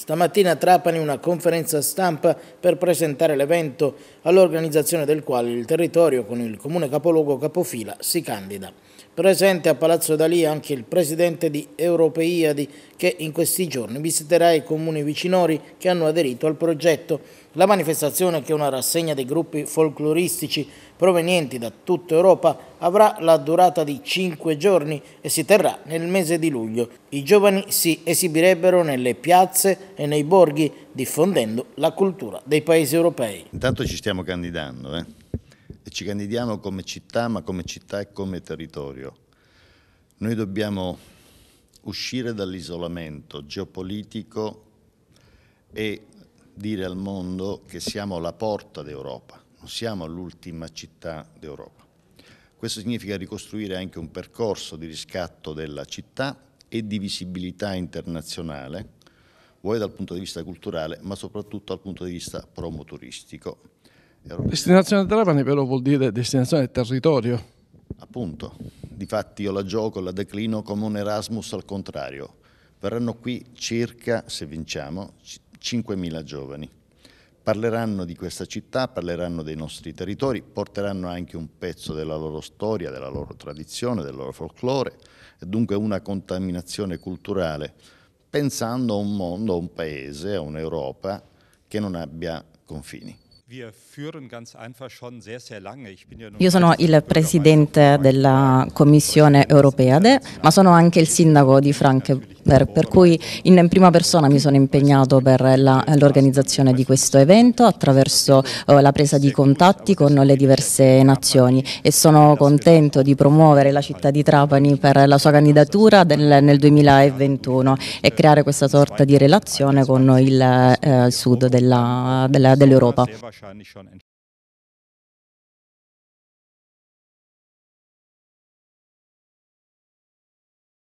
Stamattina a Trapani una conferenza stampa per presentare l'evento all'organizzazione del quale il territorio con il comune capoluogo Capofila si candida. Presente a Palazzo Dalì anche il presidente di Europeiadi che in questi giorni visiterà i comuni vicinori che hanno aderito al progetto la manifestazione, che è una rassegna dei gruppi folcloristici provenienti da tutta Europa, avrà la durata di cinque giorni e si terrà nel mese di luglio. I giovani si esibirebbero nelle piazze e nei borghi, diffondendo la cultura dei paesi europei. Intanto ci stiamo candidando, eh? e ci candidiamo come città, ma come città e come territorio. Noi dobbiamo uscire dall'isolamento geopolitico e dire al mondo che siamo la porta d'Europa, non siamo l'ultima città d'Europa. Questo significa ricostruire anche un percorso di riscatto della città e di visibilità internazionale, vuoi dal punto di vista culturale, ma soprattutto dal punto di vista promoturistico. Destinazione Trapani però vuol dire destinazione del territorio. Appunto, difatti io la gioco, la declino come un Erasmus al contrario. Verranno qui circa, se vinciamo, 5.000 giovani. Parleranno di questa città, parleranno dei nostri territori, porteranno anche un pezzo della loro storia, della loro tradizione, del loro folklore, e dunque una contaminazione culturale, pensando a un mondo, a un paese, a un'Europa che non abbia confini. Io sono il presidente della Commissione europea, ma sono anche il sindaco di Frankfurt. Per, per, cui in, prima persona mi sono impegnato per l'organizzazione di questo evento attraverso eh, la presa di contatti con le diverse nazioni e sono contento di promuovere la città di Trapani per la sua candidatura del, nel 2021 e creare questa sorta di relazione con il, eh, sud dell'Europa. Dell